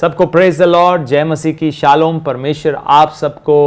सबको praise the Lord जय मसीह की शालोम परमेश्वर आप सबको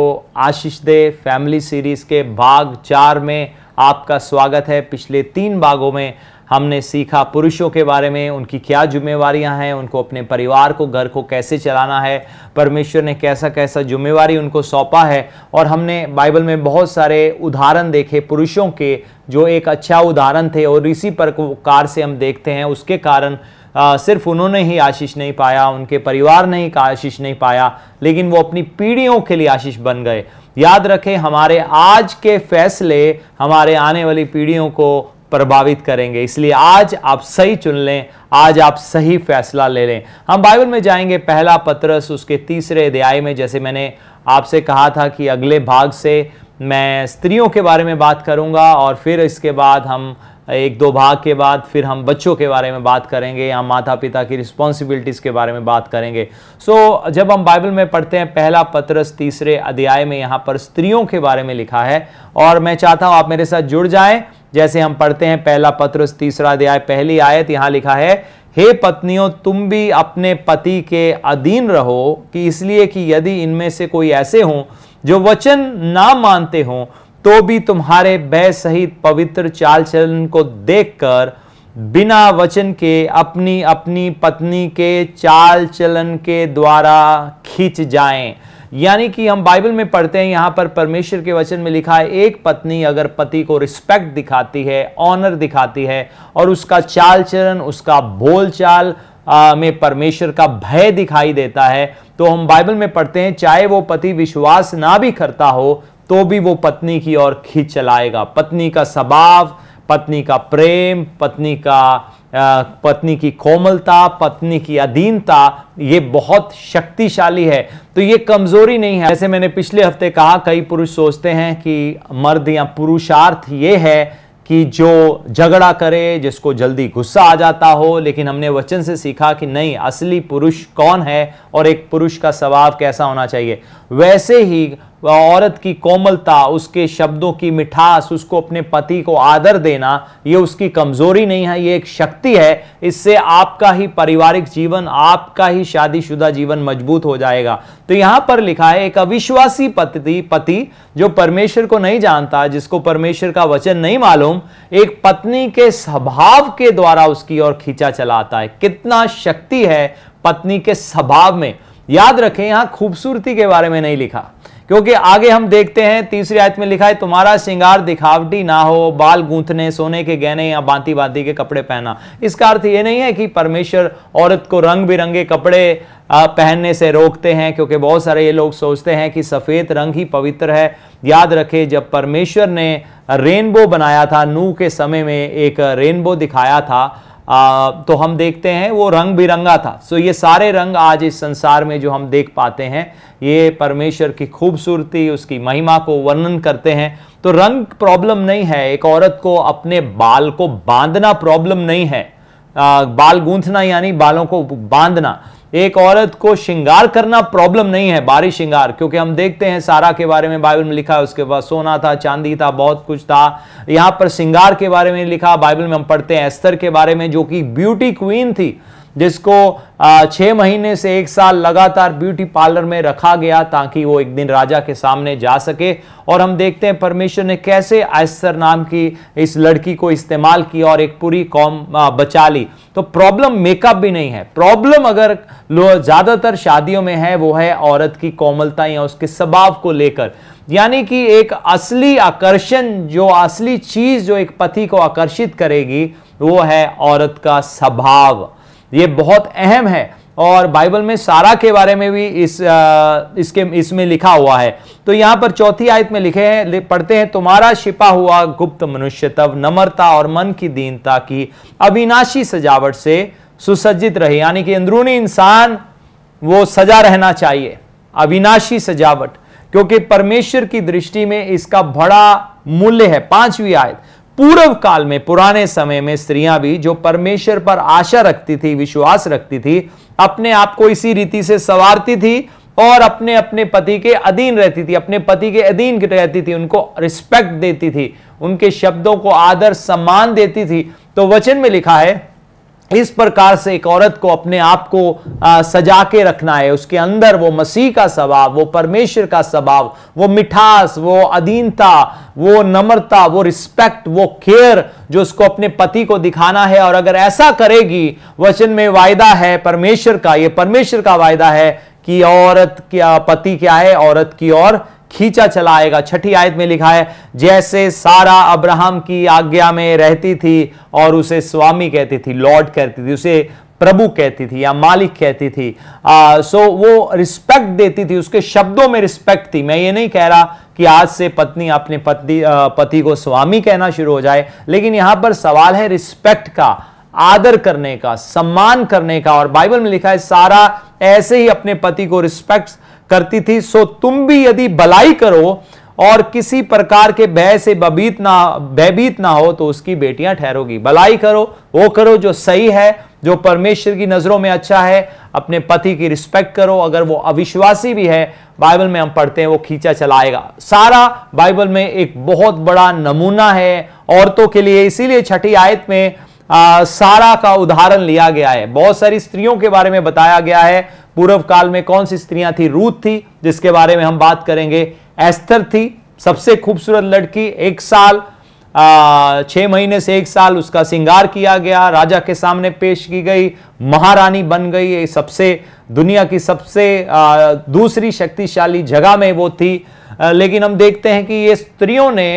आशीष दे फैमिली सीरीज के भाग चार में आपका स्वागत है पिछले तीन भागों में हमने सीखा पुरुषों के बारे में उनकी क्या जिम्मेवारियां हैं उनको अपने परिवार को घर को कैसे चलाना है परमेश्वर ने कैसा कैसा जिम्मेवारी उनको सौंपा है और हमने बाइबल में बहुत सारे उदाहरण देखे पुरुषों के जो एक अच्छा उदाहरण थे और इसी प्रकार से हम देखते हैं उसके कारण आ, सिर्फ उन्होंने ही आशीष नहीं पाया उनके परिवार ने ही आशीष नहीं पाया लेकिन वो अपनी पीढ़ियों के लिए आशीष बन गए याद रखें हमारे आज के फैसले हमारे आने वाली पीढ़ियों को प्रभावित करेंगे इसलिए आज आप सही चुन लें आज आप सही फैसला ले लें हम बाइबल में जाएंगे पहला पत्रस उसके तीसरे अध्याय में जैसे मैंने आपसे कहा था कि अगले भाग से मैं स्त्रियों के बारे में बात करूंगा और फिर इसके बाद हम एक दो भाग के बाद फिर हम बच्चों के बारे में बात करेंगे या माता पिता की रिस्पॉन्सिबिलिटीज़ के बारे में बात करेंगे सो so, जब हम बाइबल में पढ़ते हैं पहला पत्रस तीसरे अध्याय में यहाँ पर स्त्रियों के बारे में लिखा है और मैं चाहता हूँ आप मेरे साथ जुड़ जाए जैसे हम पढ़ते हैं पहला पत्रस तीसरा अध्याय पहली आयत यहाँ लिखा है हे पत्नियों तुम भी अपने पति के अधीन रहो कि इसलिए कि यदि इनमें से कोई ऐसे हों जो वचन ना मानते हों तो भी तुम्हारे भय सहित पवित्र चाल चलन को देखकर बिना वचन के अपनी अपनी पत्नी के चाल चलन के द्वारा खींच जाएं यानी कि हम बाइबल में पढ़ते हैं यहाँ पर परमेश्वर के वचन में लिखा है एक पत्नी अगर पति को रिस्पेक्ट दिखाती है ऑनर दिखाती है और उसका चाल चलन उसका बोल चाल में परमेश्वर का भय दिखाई देता है तो हम बाइबल में पढ़ते हैं चाहे वो पति विश्वास ना भी करता हो तो भी वो पत्नी की ओर खींच चलाएगा पत्नी का स्वभाव पत्नी का प्रेम पत्नी का पत्नी की कोमलता पत्नी की अधीनता ये बहुत शक्तिशाली है तो ये कमजोरी नहीं है जैसे मैंने पिछले हफ्ते कहा कई पुरुष सोचते हैं कि मर्द या पुरुषार्थ ये है कि जो झगड़ा करे जिसको जल्दी गुस्सा आ जाता हो लेकिन हमने वचन से सीखा कि नहीं असली पुरुष कौन है और एक पुरुष का स्वभाव कैसा होना चाहिए वैसे ही वह औरत की कोमलता उसके शब्दों की मिठास उसको अपने पति को आदर देना ये उसकी कमजोरी नहीं है ये एक शक्ति है इससे आपका ही पारिवारिक जीवन आपका ही शादीशुदा जीवन मजबूत हो जाएगा तो यहाँ पर लिखा है एक अविश्वासी पति पति जो परमेश्वर को नहीं जानता जिसको परमेश्वर का वचन नहीं मालूम एक पत्नी के स्वभाव के द्वारा उसकी ओर खींचा चलाता है कितना शक्ति है पत्नी के स्वभाव में याद रखें यहाँ खूबसूरती के बारे में नहीं लिखा क्योंकि आगे हम देखते हैं तीसरी आयत में लिखा है तुम्हारा श्रृंगार दिखावटी ना हो बाल गूंथने सोने के गहने या बांती बांती के कपड़े पहना इसका अर्थ ये नहीं है कि परमेश्वर औरत को रंग बिरंगे कपड़े पहनने से रोकते हैं क्योंकि बहुत सारे ये लोग सोचते हैं कि सफ़ेद रंग ही पवित्र है याद रखें जब परमेश्वर ने रेनबो बनाया था नू के समय में एक रेनबो दिखाया था आ, तो हम देखते हैं वो रंग बिरंगा था सो ये सारे रंग आज इस संसार में जो हम देख पाते हैं ये परमेश्वर की खूबसूरती उसकी महिमा को वर्णन करते हैं तो रंग प्रॉब्लम नहीं है एक औरत को अपने बाल को बांधना प्रॉब्लम नहीं है आ, बाल गूंथना यानी बालों को बांधना एक औरत को श्रृंगार करना प्रॉब्लम नहीं है बारी श्रृंगार क्योंकि हम देखते हैं सारा के बारे में बाइबल में लिखा है उसके पास सोना था चांदी था बहुत कुछ था यहां पर श्रृंगार के बारे में लिखा बाइबल में हम पढ़ते हैं एस्तर के बारे में जो कि ब्यूटी क्वीन थी जिसको छः महीने से एक साल लगातार ब्यूटी पार्लर में रखा गया ताकि वो एक दिन राजा के सामने जा सके और हम देखते हैं परमेश्वर ने कैसे आयसर नाम की इस लड़की को इस्तेमाल किया और एक पूरी कौम बचा ली तो प्रॉब्लम मेकअप भी नहीं है प्रॉब्लम अगर ज़्यादातर शादियों में है वो है औरत की कोमलता या उसके स्वभाव को लेकर यानी कि एक असली आकर्षण जो असली चीज़ जो एक पति को आकर्षित करेगी वो है औरत का स्वभाव ये बहुत अहम है और बाइबल में सारा के बारे में भी इस आ, इसके इसमें लिखा हुआ है तो यहां पर चौथी आयत में लिखे हैं पढ़ते हैं तुम्हारा छिपा हुआ गुप्त मनुष्य तब नम्रता और मन की दीनता की अविनाशी सजावट से सुसज्जित रहे यानी कि अंदरूनी इंसान वो सजा रहना चाहिए अविनाशी सजावट क्योंकि परमेश्वर की दृष्टि में इसका बड़ा मूल्य है पांचवी आयत पूर्व काल में पुराने समय में स्त्रियां भी जो परमेश्वर पर आशा रखती थी विश्वास रखती थी अपने आप को इसी रीति से संवारती थी और अपने अपने पति के अधीन रहती थी अपने पति के अधीन रहती थी उनको रिस्पेक्ट देती थी उनके शब्दों को आदर सम्मान देती थी तो वचन में लिखा है इस प्रकार से एक औरत को अपने आप को आ, सजा के रखना है उसके अंदर वो मसीह का स्वभाव वो परमेश्वर का स्वभाव वो मिठास वो अधीनता वो नम्रता वो रिस्पेक्ट वो केयर जो उसको अपने पति को दिखाना है और अगर ऐसा करेगी वचन में वायदा है परमेश्वर का ये परमेश्वर का वायदा है कि औरत क्या पति क्या है औरत की ओर और खींचा चला आएगा छठी आयत में लिखा है जैसे सारा अब्राहम की आज्ञा में रहती थी और उसे स्वामी कहती थी लॉर्ड कहती थी उसे प्रभु कहती थी या मालिक कहती थी आ, सो वो रिस्पेक्ट देती थी उसके शब्दों में रिस्पेक्ट थी मैं ये नहीं कह रहा कि आज से पत्नी अपने पति पति को स्वामी कहना शुरू हो जाए लेकिन यहां पर सवाल है रिस्पेक्ट का आदर करने का सम्मान करने का और बाइबल में लिखा है सारा ऐसे ही अपने पति को रिस्पेक्ट करती थी सो तुम भी यदि भलाई करो और किसी प्रकार के भय से बबीत ना भयभीत ना हो तो उसकी बेटियां ठहरोगी भलाई करो वो करो जो सही है जो परमेश्वर की नज़रों में अच्छा है अपने पति की रिस्पेक्ट करो अगर वो अविश्वासी भी है बाइबल में हम पढ़ते हैं वो खींचा चलाएगा सारा बाइबल में एक बहुत बड़ा नमूना है औरतों के लिए इसीलिए छठी आयत में आ, सारा का उदाहरण लिया गया है बहुत सारी स्त्रियों के बारे में बताया गया है पूर्व काल में कौन सी स्त्रियां थी रूथ थी जिसके बारे में हम बात करेंगे एस्थर थी सबसे खूबसूरत लड़की एक साल छह महीने से एक साल उसका श्रृंगार किया गया राजा के सामने पेश की गई महारानी बन गई ये सबसे दुनिया की सबसे आ, दूसरी शक्तिशाली जगह में वो थी आ, लेकिन हम देखते हैं कि ये स्त्रियों ने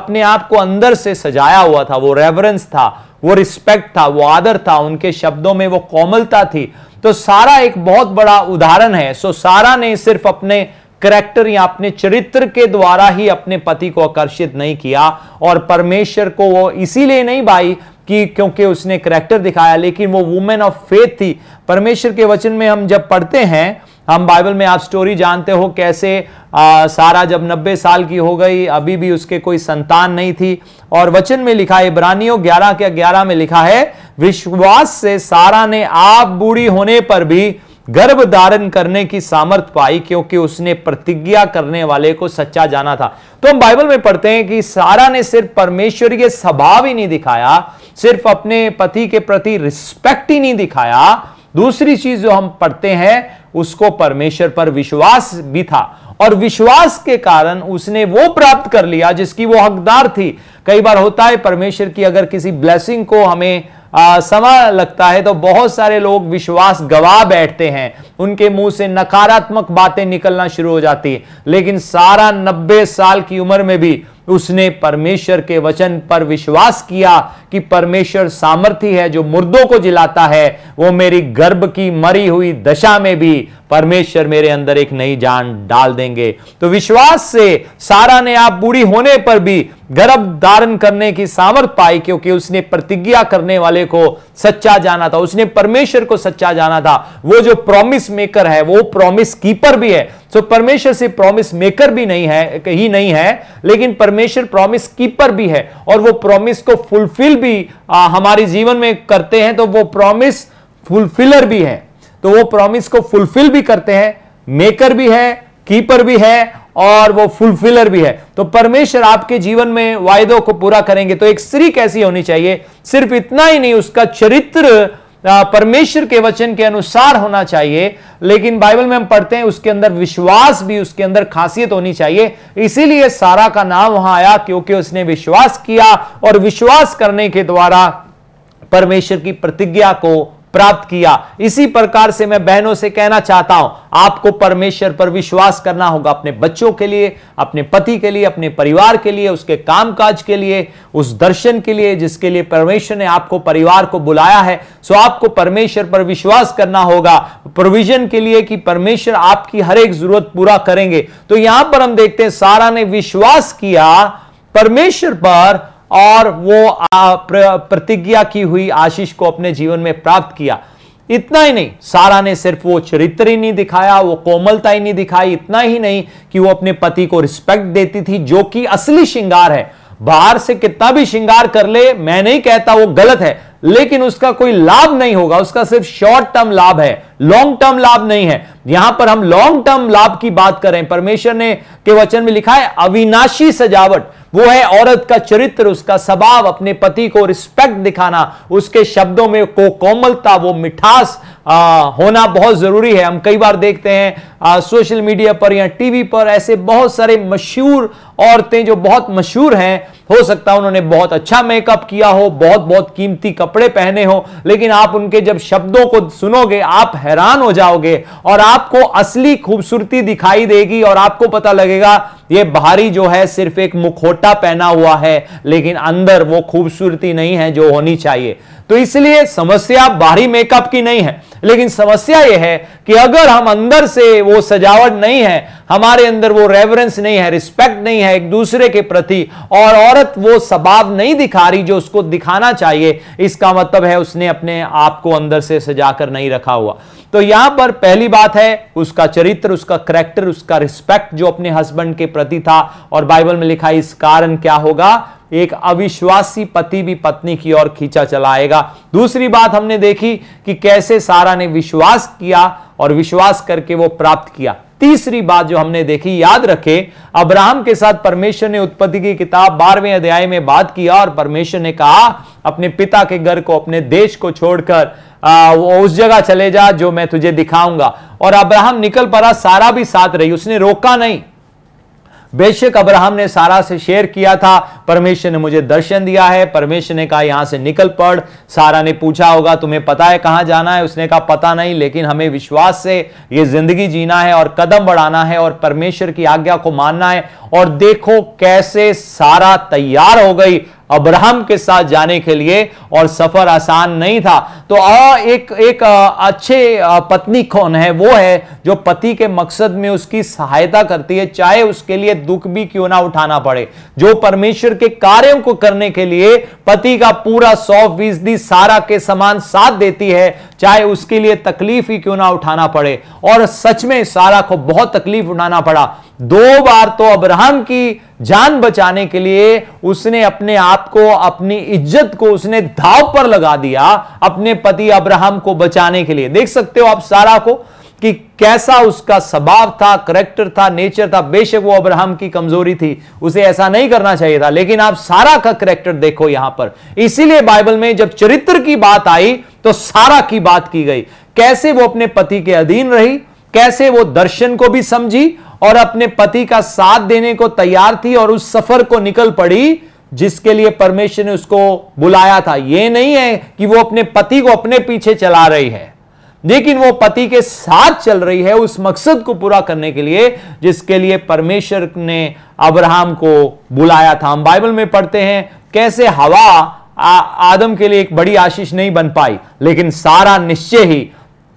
अपने आप को अंदर से सजाया हुआ था वो रेवरेंस था वो रिस्पेक्ट था वो आदर था उनके शब्दों में वो कोमलता थी तो सारा एक बहुत बड़ा उदाहरण है सो सारा ने सिर्फ अपने करेक्टर या अपने चरित्र के द्वारा ही अपने पति को आकर्षित नहीं किया और परमेश्वर को वो इसीलिए नहीं भाई कि क्योंकि उसने करेक्टर दिखाया लेकिन वो वुमेन ऑफ फेथ थी परमेश्वर के वचन में हम जब पढ़ते हैं हम बाइबल में आप स्टोरी जानते हो कैसे आ, सारा जब नब्बे साल की हो गई अभी भी उसके कोई संतान नहीं थी और वचन में लिखा है इब्रानियों ग्यारह के ग्यारह में लिखा है विश्वास से सारा ने आप बूढ़ी होने पर भी गर्भ धारण करने की सामर्थ पाई क्योंकि उसने प्रतिज्ञा करने वाले को सच्चा जाना था तो हम बाइबल में पढ़ते हैं कि सारा ने सिर्फ परमेश्वरीय स्वभाव ही नहीं दिखाया सिर्फ अपने पति के प्रति रिस्पेक्ट ही नहीं दिखाया दूसरी चीज जो हम पढ़ते हैं उसको परमेश्वर पर विश्वास भी था और विश्वास के कारण उसने वो प्राप्त कर लिया जिसकी वो हकदार थी कई बार होता है परमेश्वर की अगर किसी ब्लेसिंग को हमें आ, समा लगता है तो बहुत सारे लोग विश्वास गवा बैठते हैं उनके मुंह से नकारात्मक बातें निकलना शुरू हो जाती है लेकिन सारा नब्बे साल की उम्र में भी उसने परमेश्वर के वचन पर विश्वास किया कि परमेश्वर सामर्थ्य है जो मुर्दों को जिलाता है वो मेरी गर्भ की मरी हुई दशा में भी परमेश्वर मेरे अंदर एक नई जान डाल देंगे तो विश्वास से सारा ने आप बूढ़ी होने पर भी गर्भ धारण करने की सामर्थ पाई क्योंकि उसने प्रतिज्ञा करने वाले को सच्चा जाना था उसने परमेश्वर को सच्चा जाना था वो जो प्रॉमिस मेकर है वो प्रॉमिस कीपर भी है सो परमेश्वर से प्रॉमिस मेकर भी नहीं है ही नहीं है लेकिन परमेश्वर प्रॉमिस कीपर भी है और वो प्रॉमिस को फुलफिल भी हमारे जीवन में करते हैं तो वो प्रॉमिस फुलफिलर भी है तो वो प्रॉमिस को फुलफिल भी करते हैं मेकर भी है कीपर भी है और वो फुलफिलर भी है तो परमेश्वर आपके जीवन में वायदों को पूरा करेंगे तो एक स्त्री कैसी होनी चाहिए सिर्फ इतना ही नहीं उसका चरित्र परमेश्वर के वचन के अनुसार होना चाहिए लेकिन बाइबल में हम पढ़ते हैं उसके अंदर विश्वास भी उसके अंदर खासियत होनी चाहिए इसीलिए सारा का नाम वहां आया क्योंकि उसने विश्वास किया और विश्वास करने के द्वारा परमेश्वर की प्रतिज्ञा को प्राप्त किया इसी प्रकार से मैं बहनों से कहना चाहता हूं आपको परमेश्वर पर विश्वास करना होगा अपने बच्चों के लिए अपने पति के लिए अपने परिवार के लिए उसके कामकाज के लिए उस दर्शन के लिए जिसके लिए परमेश्वर ने आपको परिवार को बुलाया है सो आपको परमेश्वर पर विश्वास करना होगा प्रोविजन के लिए कि परमेश्वर आपकी हर एक जरूरत पूरा करेंगे तो यहां पर हम देखते हैं सारा ने विश्वास किया परमेश्वर पर और वो प्रतिज्ञा की हुई आशीष को अपने जीवन में प्राप्त किया इतना ही नहीं सारा ने सिर्फ वो चरित्र ही नहीं दिखाया वो कोमलता ही नहीं दिखाई इतना ही नहीं कि वो अपने पति को रिस्पेक्ट देती थी जो कि असली श्रृंगार है बाहर से कितना भी श्रृंगार कर ले मैं नहीं कहता वो गलत है लेकिन उसका कोई लाभ नहीं होगा उसका सिर्फ शॉर्ट टर्म लाभ है लॉन्ग टर्म लाभ नहीं है यहां पर हम लॉन्ग टर्म लाभ की बात करें परमेश्वर ने के वचन में लिखा है अविनाशी सजावट वो है औरत का चरित्र उसका स्वभाव अपने पति को रिस्पेक्ट दिखाना उसके शब्दों में को कोमलता वो मिठास आ, होना बहुत जरूरी है हम कई बार देखते हैं आ, सोशल मीडिया पर या टीवी पर ऐसे बहुत सारे मशहूर औरतें जो बहुत मशहूर हैं हो सकता है उन्होंने बहुत अच्छा मेकअप किया हो बहुत बहुत कीमती कपड़े पहने हो लेकिन आप उनके जब शब्दों को सुनोगे आप हैरान हो जाओगे और आपको असली खूबसूरती दिखाई देगी और आपको पता लगेगा ये बाहरी जो है सिर्फ एक मुखोटा पहना हुआ है लेकिन अंदर वो खूबसूरती नहीं है जो होनी चाहिए तो इसलिए समस्या बाहरी मेकअप की नहीं है लेकिन समस्या यह है कि अगर हम अंदर से वो सजावट नहीं है हमारे अंदर वो रेवरेंस नहीं है रिस्पेक्ट नहीं है एक दूसरे के प्रति और औरत वो स्वभाव नहीं दिखा रही जो उसको दिखाना चाहिए इसका मतलब है उसने अपने आप को अंदर से सजाकर नहीं रखा हुआ तो यहां पर पहली बात है उसका चरित्र उसका करेक्टर उसका रिस्पेक्ट जो अपने हस्बैंड के प्रति था और बाइबल में लिखा इस कारण क्या होगा एक अविश्वासी पति भी पत्नी की ओर खींचा चलाएगा दूसरी बात हमने देखी कि कैसे सारा ने विश्वास किया और विश्वास करके वो प्राप्त किया तीसरी बात जो हमने देखी याद रखें अब्राहम के साथ परमेश्वर ने उत्पत्ति की किताब बारहवें अध्याय में बात किया और परमेश्वर ने कहा अपने पिता के घर को अपने देश को छोड़कर आ, वो उस जगह चले जा जो मैं तुझे दिखाऊंगा और अब्राहम निकल पड़ा सारा भी साथ रही उसने रोका नहीं बेशक अब्राहम ने सारा से शेयर किया था परमेश्वर ने मुझे दर्शन दिया है परमेश्वर ने कहा यहां से निकल पड़ सारा ने पूछा होगा तुम्हें पता है कहां जाना है उसने कहा पता नहीं लेकिन हमें विश्वास से ये जिंदगी जीना है और कदम बढ़ाना है और परमेश्वर की आज्ञा को मानना है और देखो कैसे सारा तैयार हो गई अब्राहम के साथ जाने के लिए और सफर आसान नहीं था तो आ, एक एक आ, अच्छे आ, पत्नी कौन है वो है जो पति के मकसद में उसकी सहायता करती है चाहे उसके लिए दुख भी क्यों ना उठाना पड़े जो परमेश्वर के कार्यों को करने के लिए पति का पूरा सौ फीसदी सारा के समान साथ देती है चाहे उसके लिए तकलीफ ही क्यों ना उठाना पड़े और सच में सारा को बहुत तकलीफ उठाना पड़ा दो बार तो अब्राहम की जान बचाने के लिए उसने अपने आप को अपनी इज्जत को उसने धाव पर लगा दिया अपने पति अब्राहम को बचाने के लिए देख सकते हो आप सारा को कि कैसा उसका स्वभाव था करेक्टर था नेचर था बेशक वो अब्राहम की कमजोरी थी उसे ऐसा नहीं करना चाहिए था लेकिन आप सारा का करेक्टर देखो यहां पर इसीलिए बाइबल में जब चरित्र की बात आई तो सारा की बात की गई कैसे वो अपने पति के अधीन रही कैसे वो दर्शन को भी समझी और अपने पति का साथ देने को तैयार थी और उस सफर को निकल पड़ी जिसके लिए परमेश्वर ने उसको बुलाया था यह नहीं है कि वो अपने पति को अपने पीछे चला रही है लेकिन वो पति के साथ चल रही है उस मकसद को पूरा करने के लिए जिसके लिए परमेश्वर ने अब्राहम को बुलाया था हम बाइबल में पढ़ते हैं कैसे हवा आ, आदम के लिए एक बड़ी आशीष नहीं बन पाई लेकिन सारा निश्चय ही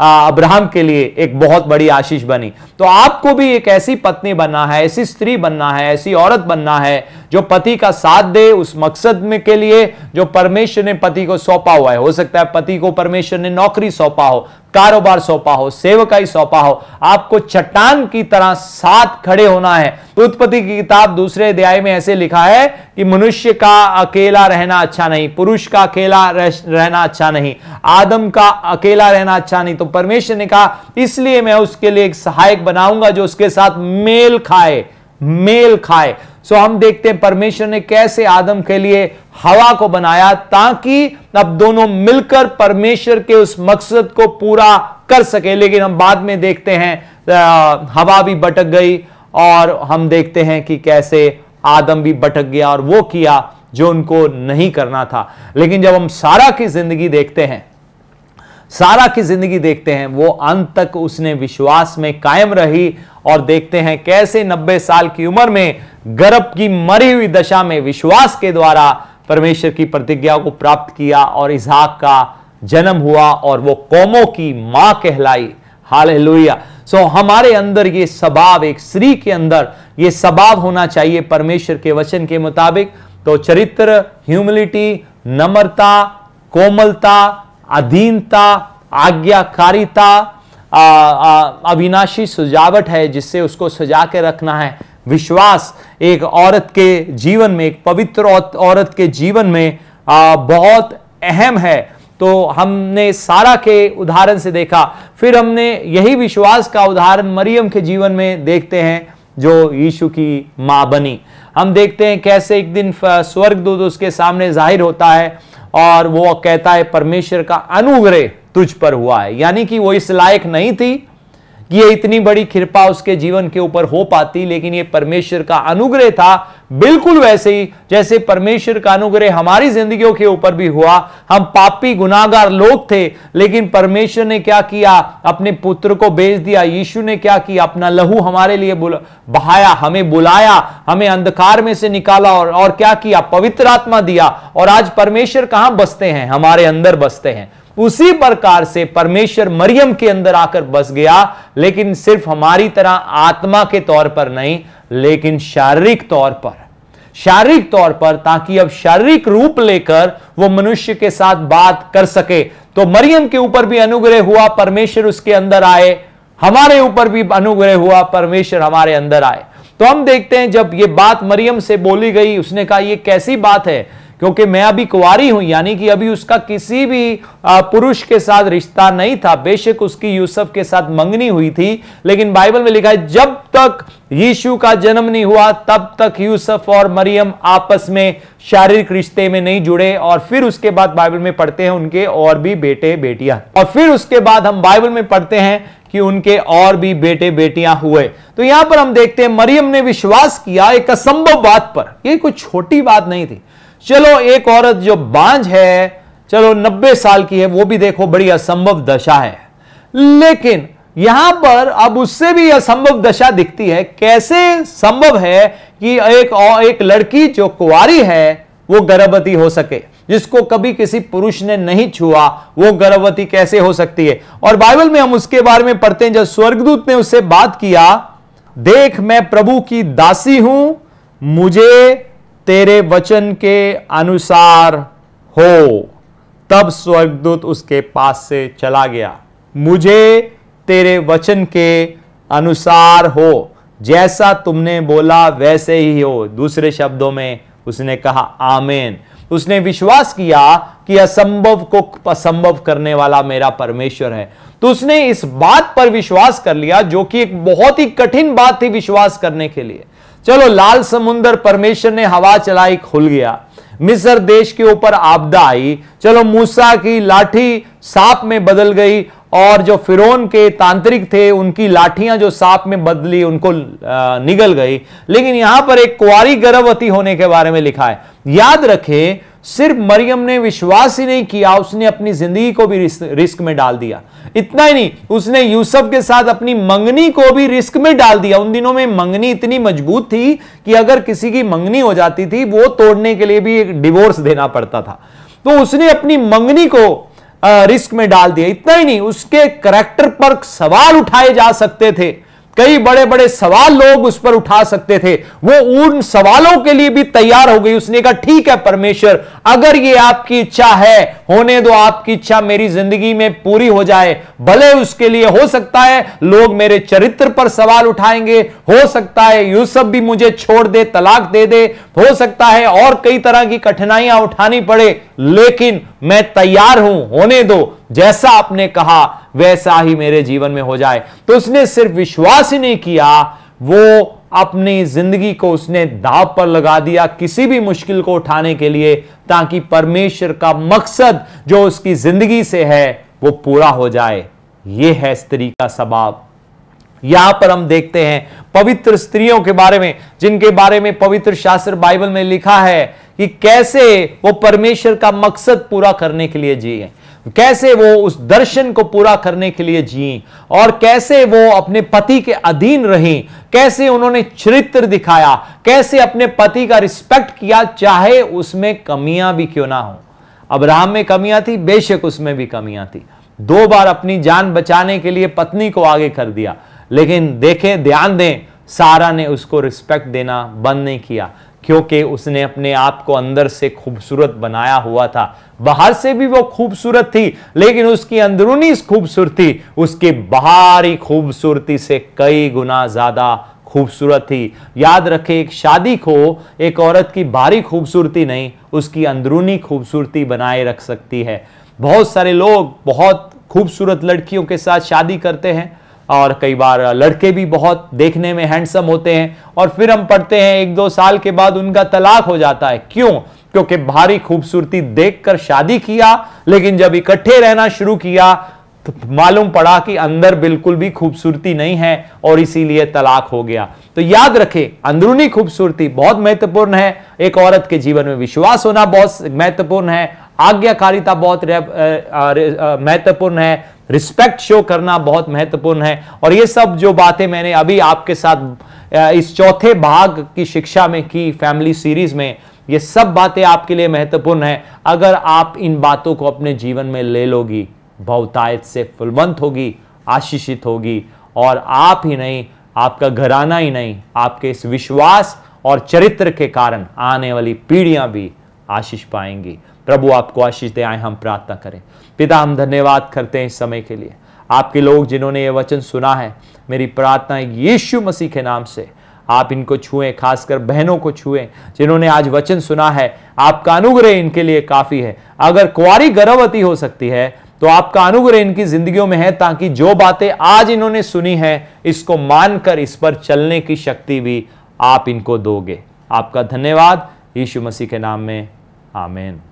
अब्राहम के लिए एक बहुत बड़ी आशीष बनी तो आपको भी एक ऐसी पत्नी बनना है ऐसी स्त्री बनना है ऐसी औरत बनना है जो पति का साथ दे उस मकसद में के लिए जो परमेश्वर ने पति को सौंपा हुआ है हो सकता है पति को परमेश्वर ने नौकरी सौंपा हो कारोबार सौंपा हो सेवकाई सौंपा हो आपको चट्टान की तरह साथ खड़े होना है तो उत्पत्ति की किताब दूसरे अध्याय में ऐसे लिखा है कि मनुष्य का अकेला रहना अच्छा नहीं पुरुष का अकेला रहना अच्छा नहीं आदम का अकेला रहना अच्छा नहीं तो परमेश्वर ने कहा इसलिए मैं उसके लिए एक सहायक बनाऊंगा जो उसके साथ मेल खाए मेल खाए सो हम देखते हैं परमेश्वर ने कैसे आदम के लिए हवा को बनाया ताकि अब दोनों मिलकर परमेश्वर के उस मकसद को पूरा कर सके लेकिन हम बाद में देखते हैं हवा भी भटक गई और हम देखते हैं कि कैसे आदम भी भटक गया और वो किया जो उनको नहीं करना था लेकिन जब हम सारा की जिंदगी देखते हैं सारा की जिंदगी देखते हैं वो अंत तक उसने विश्वास में कायम रही और देखते हैं कैसे 90 साल की उम्र में गर्भ की मरी हुई दशा में विश्वास के द्वारा परमेश्वर की प्रतिज्ञा को प्राप्त किया और इजहाक का जन्म हुआ और वो कौमों की मां कहलाई हाल सो so, हमारे अंदर ये स्वभाव एक स्त्री के अंदर ये स्वभाव होना चाहिए परमेश्वर के वचन के मुताबिक तो चरित्र ह्यूमिलिटी नम्रता कोमलता अधीनता आज्ञाकारिता अविनाशी सजावट है जिससे उसको सजा के रखना है विश्वास एक औरत के जीवन में एक पवित्र औरत के जीवन में आ, बहुत अहम है तो हमने सारा के उदाहरण से देखा फिर हमने यही विश्वास का उदाहरण मरियम के जीवन में देखते हैं जो यीशु की माँ बनी हम देखते हैं कैसे एक दिन स्वर्गदूत उसके सामने जाहिर होता है और वो कहता है परमेश्वर का अनुग्रह तुझ पर हुआ है यानी कि वो इस लायक नहीं थी कि ये इतनी बड़ी कृपा उसके जीवन के ऊपर हो पाती लेकिन ये परमेश्वर का अनुग्रह था बिल्कुल वैसे ही जैसे परमेश्वर का अनुग्रह हमारी जिंदगियों के ऊपर भी हुआ हम पापी गुनागार लोग थे लेकिन परमेश्वर ने क्या किया अपने पुत्र को बेच दिया यीशु ने क्या किया अपना लहू हमारे लिए बहाया हमें बुलाया हमें अंधकार में से निकाला और, और क्या किया पवित्र आत्मा दिया और आज परमेश्वर कहां बसते हैं हमारे अंदर बसते हैं उसी प्रकार से परमेश्वर मरियम के अंदर आकर बस गया लेकिन सिर्फ हमारी तरह आत्मा के तौर पर नहीं लेकिन शारीरिक तौर पर शारीरिक तौर पर ताकि अब शारीरिक रूप लेकर वो मनुष्य के साथ बात कर सके तो मरियम के ऊपर भी अनुग्रह हुआ परमेश्वर उसके अंदर आए हमारे ऊपर भी अनुग्रह हुआ परमेश्वर हमारे अंदर आए तो हम देखते हैं जब ये बात मरियम से बोली गई उसने कहा यह कैसी बात है क्योंकि मैं अभी कुवारी हूं यानी कि अभी उसका किसी भी पुरुष के साथ रिश्ता नहीं था बेशक उसकी यूसुफ के साथ मंगनी हुई थी लेकिन बाइबल में लिखा है जब तक यीशु का जन्म नहीं हुआ तब तक यूसुफ और मरियम आपस में शारीरिक रिश्ते में नहीं जुड़े और फिर उसके बाद बाइबल में पढ़ते हैं उनके और भी बेटे बेटियां और फिर उसके बाद हम बाइबल में पढ़ते हैं कि उनके और भी बेटे बेटियां हुए तो यहां पर हम देखते हैं मरियम ने विश्वास किया एक असंभव बात पर यह कोई छोटी बात नहीं थी चलो एक औरत जो बांझ है चलो 90 साल की है वो भी देखो बड़ी असंभव दशा है लेकिन यहां पर अब उससे भी असंभव दशा दिखती है कैसे संभव है कि एक और एक लड़की जो कुआरी है वो गर्भवती हो सके जिसको कभी किसी पुरुष ने नहीं छुआ वो गर्भवती कैसे हो सकती है और बाइबल में हम उसके बारे में पढ़ते हैं जब स्वर्गदूत ने उससे बात किया देख मैं प्रभु की दासी हूं मुझे तेरे वचन के अनुसार हो तब स्वर्गदूत उसके पास से चला गया मुझे तेरे वचन के अनुसार हो जैसा तुमने बोला वैसे ही हो दूसरे शब्दों में उसने कहा आमेन उसने विश्वास किया कि असंभव को असंभव करने वाला मेरा परमेश्वर है तो उसने इस बात पर विश्वास कर लिया जो कि एक बहुत ही कठिन बात थी विश्वास करने के लिए चलो लाल समुंदर परमेश्वर ने हवा चलाई खुल गया मिस्र देश के ऊपर आपदा आई चलो मूसा की लाठी सांप में बदल गई और जो फिरोन के तांत्रिक थे उनकी लाठियां जो सांप में बदली उनको निगल गई लेकिन यहां पर एक कुआरी गर्भवती होने के बारे में लिखा है याद रखे सिर्फ मरियम ने विश्वास ही नहीं किया उसने अपनी जिंदगी को भी रिस्क में डाल दिया इतना ही नहीं उसने यूसुफ के साथ अपनी मंगनी को भी रिस्क में डाल दिया उन दिनों में मंगनी इतनी मजबूत थी कि अगर किसी की मंगनी हो जाती थी वो तोड़ने के लिए भी एक डिवोर्स देना पड़ता था तो उसने अपनी मंगनी को रिस्क में डाल दिया इतना ही नहीं उसके करेक्टर पर सवाल उठाए जा सकते थे कई बड़े बड़े सवाल लोग उस पर उठा सकते थे वो उन सवालों के लिए भी तैयार हो गई उसने कहा ठीक है परमेश्वर अगर ये आपकी इच्छा है होने दो आपकी इच्छा मेरी जिंदगी में पूरी हो जाए भले उसके लिए हो सकता है लोग मेरे चरित्र पर सवाल उठाएंगे हो सकता है यूसुफ भी मुझे छोड़ दे तलाक दे दे हो सकता है और कई तरह की कठिनाइयां उठानी पड़े लेकिन मैं तैयार हूं होने दो जैसा आपने कहा वैसा ही मेरे जीवन में हो जाए तो उसने सिर्फ विश्वास ही नहीं किया वो अपनी जिंदगी को उसने दाव पर लगा दिया किसी भी मुश्किल को उठाने के लिए ताकि परमेश्वर का मकसद जो उसकी जिंदगी से है वो पूरा हो जाए ये है स्त्री का स्वभाव यहां पर हम देखते हैं पवित्र स्त्रियों के बारे में जिनके बारे में पवित्र शास्त्र बाइबल में लिखा है कि कैसे वो परमेश्वर का मकसद पूरा करने के लिए जिए कैसे वो उस दर्शन को पूरा करने के लिए जी और कैसे वो अपने पति के अधीन रही कैसे उन्होंने चरित्र दिखाया कैसे अपने पति का रिस्पेक्ट किया चाहे उसमें कमियां भी क्यों ना हो अब्राहम में कमियां थी बेशक उसमें भी कमियां थी दो बार अपनी जान बचाने के लिए पत्नी को आगे कर दिया लेकिन देखें ध्यान दें सारा ने उसको रिस्पेक्ट देना बंद नहीं किया क्योंकि उसने अपने आप को अंदर से खूबसूरत बनाया हुआ था बाहर से भी वो खूबसूरत थी लेकिन उसकी अंदरूनी खूबसूरती उसके बाहरी खूबसूरती से कई गुना ज़्यादा खूबसूरत थी याद रखें एक शादी को एक औरत की बाहरी खूबसूरती नहीं उसकी अंदरूनी खूबसूरती बनाए रख सकती है बहुत सारे लोग बहुत खूबसूरत लड़कियों के साथ शादी करते हैं और कई बार लड़के भी बहुत देखने में हैंडसम होते हैं और फिर हम पढ़ते हैं एक दो साल के बाद उनका तलाक हो जाता है क्यों क्योंकि भारी खूबसूरती देखकर शादी किया लेकिन जब इकट्ठे रहना शुरू किया तो मालूम पड़ा कि अंदर बिल्कुल भी खूबसूरती नहीं है और इसीलिए तलाक हो गया तो याद रखें अंदरूनी खूबसूरती बहुत महत्वपूर्ण है एक औरत के जीवन में विश्वास होना बहुत महत्वपूर्ण है आज्ञाकारिता बहुत महत्वपूर्ण है रिस्पेक्ट शो करना बहुत महत्वपूर्ण है और ये सब जो बातें मैंने अभी आपके साथ इस चौथे भाग की शिक्षा में की फैमिली सीरीज में ये सब बातें आपके लिए महत्वपूर्ण है अगर आप इन बातों को अपने जीवन में ले लोगी बहुतायत से फुलवंत होगी आशीषित होगी और आप ही नहीं आपका घराना ही नहीं आपके इस विश्वास और चरित्र के कारण आने वाली पीढ़ियां भी आशीष पाएंगी प्रभु आपको आशीष दे आए हम प्रार्थना करें पिता हम धन्यवाद करते हैं इस समय के लिए आपके लोग जिन्होंने ये वचन सुना है मेरी प्रार्थना यीशु मसीह के नाम से आप इनको छुएं खासकर बहनों को छुएं जिन्होंने आज वचन सुना है आपका अनुग्रह इनके लिए काफ़ी है अगर कुआरी गर्भवती हो सकती है तो आपका अनुग्रह इनकी जिंदगियों में है ताकि जो बातें आज इन्होंने सुनी है इसको मानकर इस पर चलने की शक्ति भी आप इनको दोगे आपका धन्यवाद यीशु मसीह के नाम में आमेन